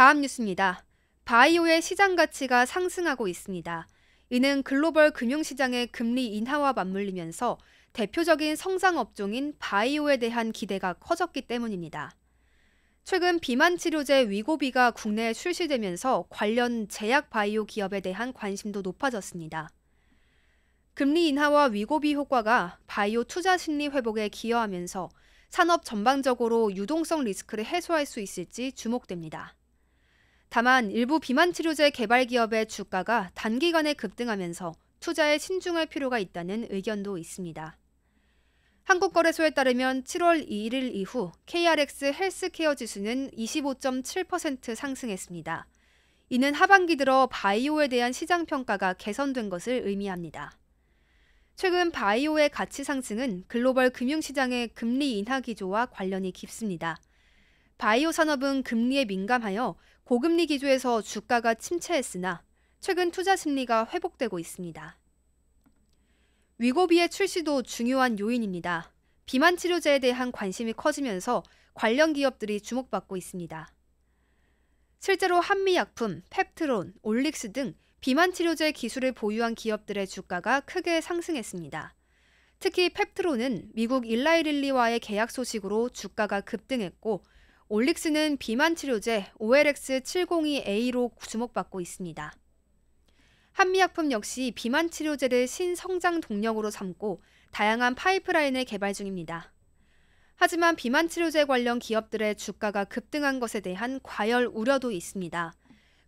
다음 뉴스입니다. 바이오의 시장 가치가 상승하고 있습니다. 이는 글로벌 금융시장의 금리 인하와 맞물리면서 대표적인 성장 업종인 바이오에 대한 기대가 커졌기 때문입니다. 최근 비만 치료제 위고비가 국내에 출시되면서 관련 제약 바이오 기업에 대한 관심도 높아졌습니다. 금리 인하와 위고비 효과가 바이오 투자 심리 회복에 기여하면서 산업 전반적으로 유동성 리스크를 해소할 수 있을지 주목됩니다. 다만 일부 비만 치료제 개발 기업의 주가가 단기간에 급등하면서 투자에 신중할 필요가 있다는 의견도 있습니다. 한국거래소에 따르면 7월 1일 이후 KRX 헬스케어 지수는 25.7% 상승했습니다. 이는 하반기 들어 바이오에 대한 시장 평가가 개선된 것을 의미합니다. 최근 바이오의 가치 상승은 글로벌 금융시장의 금리 인하 기조와 관련이 깊습니다. 바이오 산업은 금리에 민감하여 고금리 기조에서 주가가 침체했으나 최근 투자 심리가 회복되고 있습니다. 위고비의 출시도 중요한 요인입니다. 비만 치료제에 대한 관심이 커지면서 관련 기업들이 주목받고 있습니다. 실제로 한미약품, 펩트론, 올릭스 등 비만 치료제 기술을 보유한 기업들의 주가가 크게 상승했습니다. 특히 펩트론은 미국 일라이릴리와의 계약 소식으로 주가가 급등했고 올릭스는 비만 치료제 OLX702A로 주목받고 있습니다. 한미약품 역시 비만 치료제를 신성장 동력으로 삼고 다양한 파이프라인을 개발 중입니다. 하지만 비만 치료제 관련 기업들의 주가가 급등한 것에 대한 과열 우려도 있습니다.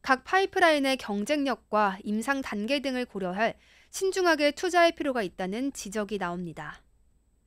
각 파이프라인의 경쟁력과 임상 단계 등을 고려할 신중하게 투자할 필요가 있다는 지적이 나옵니다.